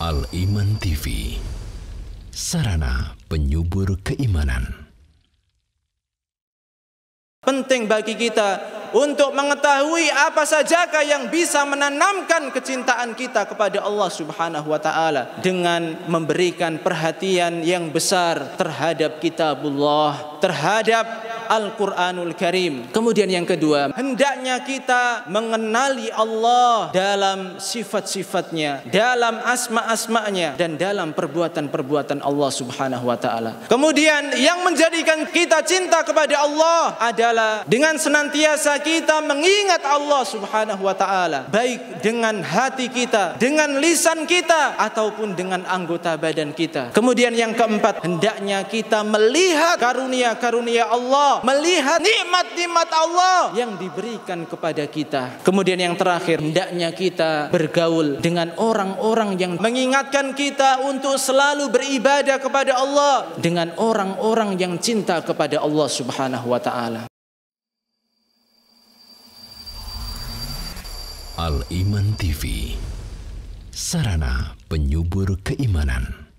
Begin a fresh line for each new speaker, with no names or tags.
Al-Iman TV Sarana penyubur keimanan
Penting bagi kita untuk mengetahui apa sajakah yang bisa menanamkan kecintaan kita kepada Allah Subhanahu wa taala dengan memberikan perhatian yang besar terhadap kitabullah, terhadap Al-Quranul Karim. Kemudian yang kedua, hendaknya kita mengenali Allah dalam sifat-sifatnya, dalam asma-asmanya, dan dalam perbuatan-perbuatan Allah subhanahu wa ta'ala. Kemudian yang menjadikan kita cinta kepada Allah adalah dengan senantiasa kita mengingat Allah subhanahu wa ta'ala. Baik dengan hati kita, dengan lisan kita, ataupun dengan anggota badan kita. Kemudian yang keempat, hendaknya kita melihat karunia-karunia Allah melihat nikmat-nikmat Allah yang diberikan kepada kita. Kemudian yang terakhir, hendaknya kita bergaul dengan orang-orang yang mengingatkan kita untuk selalu beribadah kepada Allah dengan orang-orang yang cinta kepada Allah Subhanahu wa taala.
Al Iman TV Sarana penyubur keimanan